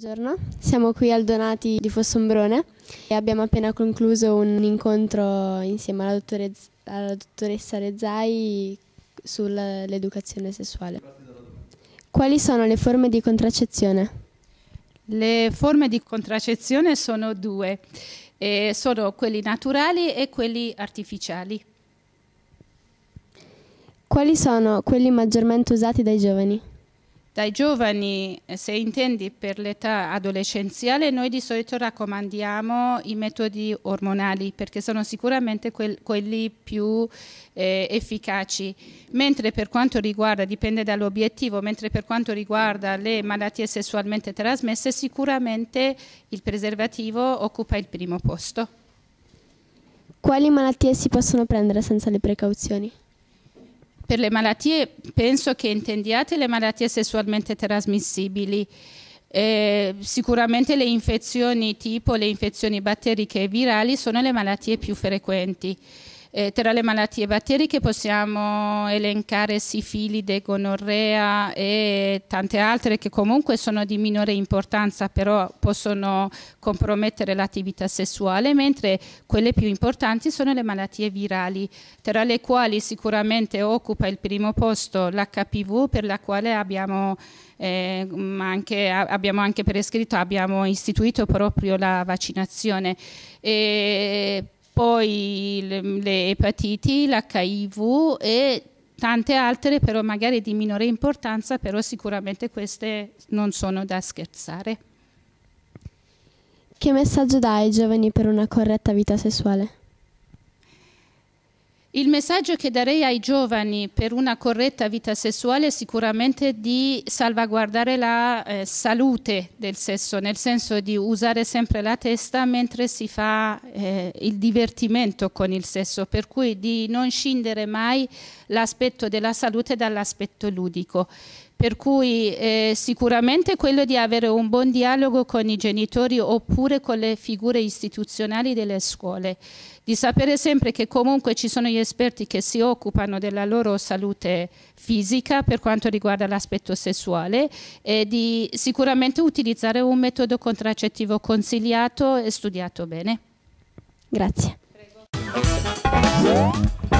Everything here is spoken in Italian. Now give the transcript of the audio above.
Buongiorno, siamo qui al Donati di Fossombrone e abbiamo appena concluso un incontro insieme alla, dottore, alla dottoressa Rezzai sull'educazione sessuale. Quali sono le forme di contraccezione? Le forme di contraccezione sono due, eh, sono quelli naturali e quelli artificiali. Quali sono quelli maggiormente usati dai giovani? Dai giovani, eh, se intendi per l'età adolescenziale, noi di solito raccomandiamo i metodi ormonali perché sono sicuramente quel, quelli più eh, efficaci, mentre per quanto riguarda, dipende dall'obiettivo, mentre per quanto riguarda le malattie sessualmente trasmesse, sicuramente il preservativo occupa il primo posto. Quali malattie si possono prendere senza le precauzioni? per le malattie penso che intendiate le malattie sessualmente trasmissibili. Eh, sicuramente le infezioni tipo le infezioni batteriche e virali sono le malattie più frequenti. Eh, tra le malattie batteriche possiamo elencare sifilide, gonorrea e tante altre che comunque sono di minore importanza però possono compromettere l'attività sessuale, mentre quelle più importanti sono le malattie virali, tra le quali sicuramente occupa il primo posto l'HPV per la quale abbiamo eh, anche, abbiamo anche prescritto, abbiamo istituito proprio la vaccinazione. E poi le, le epatiti, l'HIV e tante altre, però magari di minore importanza, però sicuramente queste non sono da scherzare. Che messaggio dai ai giovani per una corretta vita sessuale? Il messaggio che darei ai giovani per una corretta vita sessuale è sicuramente di salvaguardare la eh, salute del sesso, nel senso di usare sempre la testa mentre si fa eh, il divertimento con il sesso, per cui di non scindere mai l'aspetto della salute dall'aspetto ludico. Per cui eh, sicuramente quello di avere un buon dialogo con i genitori oppure con le figure istituzionali delle scuole, di sapere sempre che comunque ci sono gli esperti che si occupano della loro salute fisica per quanto riguarda l'aspetto sessuale e di sicuramente utilizzare un metodo contraccettivo consigliato e studiato bene. Grazie. Prego.